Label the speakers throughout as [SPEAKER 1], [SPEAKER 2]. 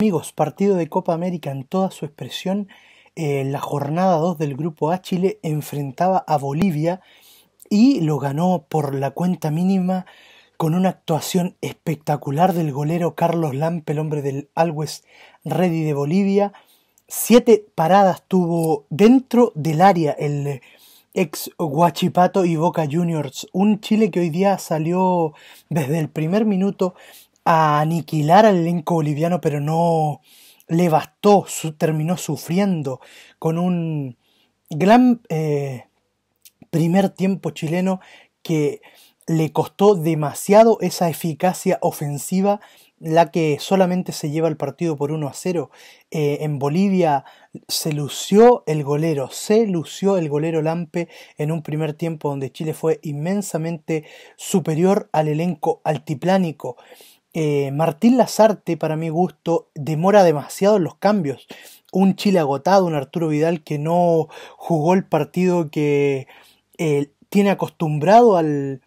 [SPEAKER 1] Amigos, partido de Copa América en toda su expresión. Eh, la jornada 2 del Grupo A Chile enfrentaba a Bolivia y lo ganó por la cuenta mínima con una actuación espectacular del golero Carlos Lampe, el hombre del Always Ready de Bolivia. Siete paradas tuvo dentro del área el ex Guachipato y Boca Juniors. Un Chile que hoy día salió desde el primer minuto aniquilar al elenco boliviano, pero no le bastó, terminó sufriendo con un gran eh, primer tiempo chileno que le costó demasiado esa eficacia ofensiva, la que solamente se lleva el partido por 1 a 0. Eh, en Bolivia se lució el golero, se lució el golero Lampe en un primer tiempo donde Chile fue inmensamente superior al elenco altiplánico. Eh, Martín Lazarte, para mi gusto, demora demasiado en los cambios. Un Chile agotado, un Arturo Vidal que no jugó el partido que eh, tiene acostumbrado al,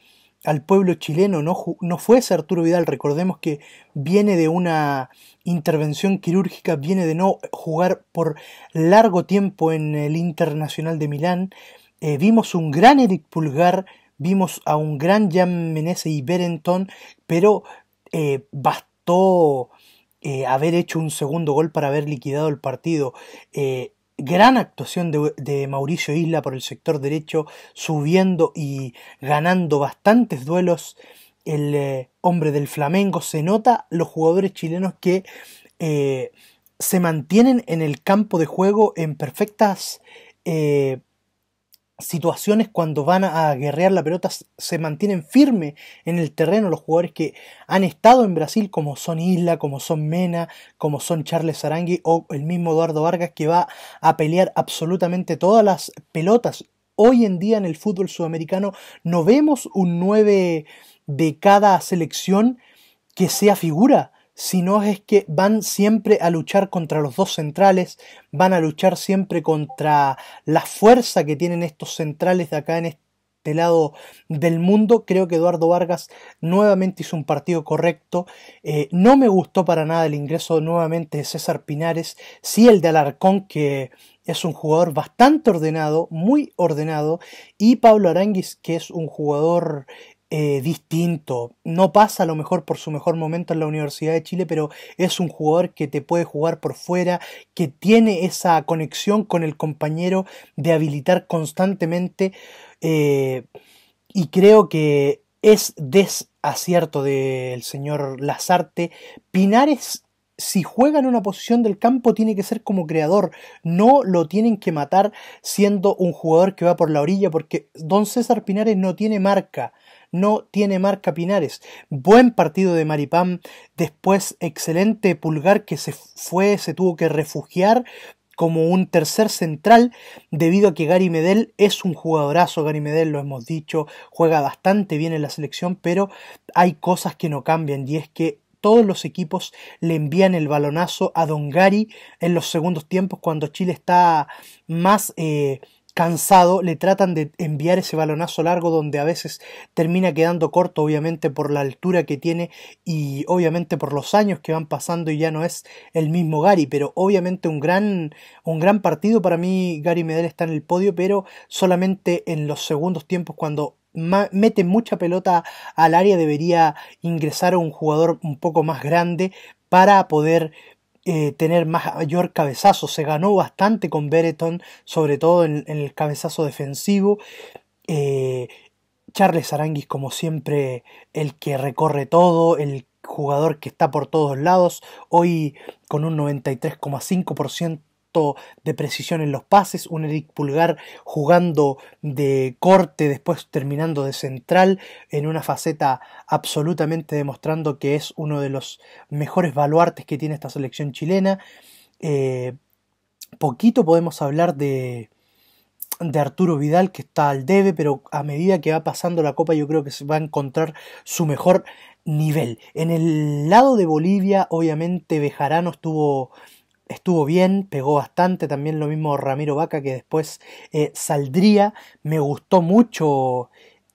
[SPEAKER 1] pueblo chileno. No, no, fue ese Arturo Vidal. Recordemos que viene de una intervención quirúrgica, viene de no jugar por largo tiempo en el Internacional de Milán. Eh, vimos un gran Eric Pulgar, vimos a un gran Jan Menezes y Berenton, pero eh, bastó eh, haber hecho un segundo gol para haber liquidado el partido. Eh, gran actuación de, Mauricio Isla por el sector derecho, subiendo y ganando bastantes duelos. El hombre del Flamengo se nota los jugadores chilenos que se mantienen en el campo de juego en perfectas situaciones cuando van a guerrear la pelota se mantienen firme en el terreno los jugadores que han estado en Brasil como son Isla, como son Mena, como son Charles Arangui o el mismo Eduardo Vargas que va a pelear absolutamente todas las pelotas. Hoy en día en el fútbol sudamericano no vemos un 9 de cada selección que sea figura sino es que van siempre a luchar contra los dos centrales, van a luchar siempre contra la fuerza que tienen estos centrales de acá en este lado del mundo. Creo que Eduardo Vargas nuevamente hizo un partido correcto. Eh, no me gustó para nada el ingreso nuevamente de César Pinares, sí el de Alarcón que... Es un jugador bastante ordenado, muy ordenado, y Pablo Aranguis, que es un jugador eh, distinto. No pasa a lo mejor por su mejor momento en la Universidad de Chile, pero es un jugador que te puede jugar por fuera, que tiene esa conexión con el compañero de habilitar constantemente. Eh, y creo que es desacierto del señor Lazarte. Pinares si juega en una posición del campo tiene que ser como creador, no lo tienen que matar siendo un jugador que va por la orilla, porque Don César Pinares no tiene marca, no tiene marca Pinares. Buen partido de Maripán, después excelente Pulgar que se fue, se tuvo que refugiar como un tercer central debido a que Gary Medel es un jugadorazo, Gary Medel lo hemos dicho, juega bastante bien en la selección, pero hay cosas que no cambian y es que todos los equipos le envían el balonazo a Don Gary en los segundos tiempos cuando Chile está más... Eh, cansado, le tratan de enviar ese balonazo largo donde a veces termina quedando corto, obviamente por la altura que tiene y obviamente por los años que van pasando y ya no es el mismo Gary, pero obviamente un gran, un gran partido para mí, Gary Medel está en el podio, pero solamente en los segundos tiempos cuando mete mucha pelota al área debería ingresar un jugador un poco más grande para poder eh, tener más, mayor cabezazo. Se ganó bastante con Bereton, sobre todo en, el cabezazo defensivo. Eh, Charles Aranguis, como siempre, el que recorre todo, el jugador que está por todos lados. Hoy con un 93,5% de precisión en los pases, un Eric Pulgar jugando de corte, después terminando de central, en una faceta absolutamente demostrando que es uno de los mejores baluartes que tiene esta selección chilena. Eh, poquito podemos hablar de, de Arturo Vidal que está al debe, pero a medida que va pasando la copa yo creo que se va a encontrar su mejor nivel. En el lado de Bolivia, obviamente, Bejarano estuvo estuvo bien, pegó bastante, también lo mismo Ramiro Vaca que después eh, saldría, me gustó mucho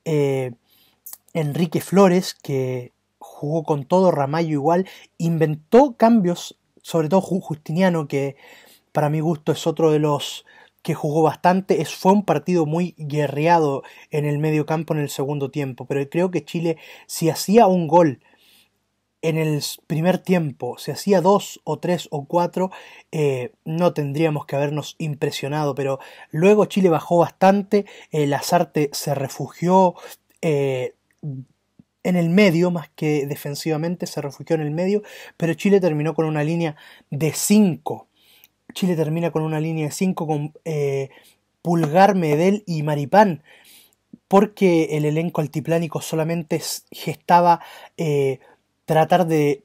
[SPEAKER 1] eh, Enrique Flores que jugó con todo, Ramallo igual, inventó cambios, sobre todo Justiniano que para mi gusto es otro de los que jugó bastante, es, fue un partido muy guerreado en el medio campo en el segundo tiempo, pero creo que Chile si hacía un gol en el primer tiempo se hacía dos o tres o cuatro, eh, no tendríamos que habernos impresionado, pero luego Chile bajó bastante, el Lazarte se refugió eh, en el medio, más que defensivamente, se refugió en el medio, pero Chile terminó con una línea de cinco. Chile termina con una línea de cinco con eh, Pulgar, Medel y Maripán porque el elenco altiplánico solamente gestaba tratar de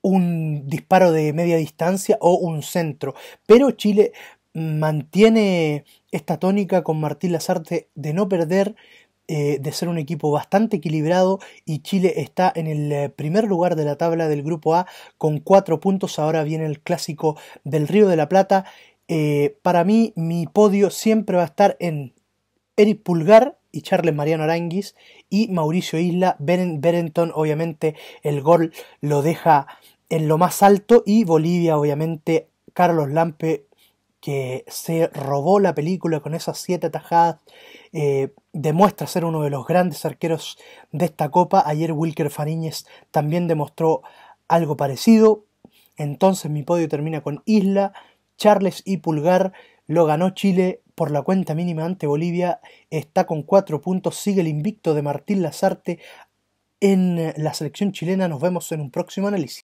[SPEAKER 1] un disparo de media distancia o un centro. Pero Chile mantiene esta tónica con Martín Lazarte de no perder, eh, de ser un equipo bastante equilibrado y Chile está en el eh, primer lugar de la tabla del grupo A con cuatro puntos. Ahora viene el clásico del Río de la Plata. Eh, para mí mi podio siempre va a estar en Eric Pulgar, y Charles Mariano Aranguis y Mauricio Isla. Berenton, obviamente, el gol lo deja en lo más alto y Bolivia, obviamente, Carlos Lampe que se robó la película con esas siete tajadas, eh, demuestra ser uno de los grandes arqueros de esta copa. Ayer Wilker Fariñez también demostró algo parecido. Entonces mi podio termina con Isla, Charles y Pulgar, lo ganó Chile por la cuenta mínima ante Bolivia. Está con cuatro puntos. Sigue el invicto de Martín Lazarte en la selección chilena. Nos vemos en un próximo análisis.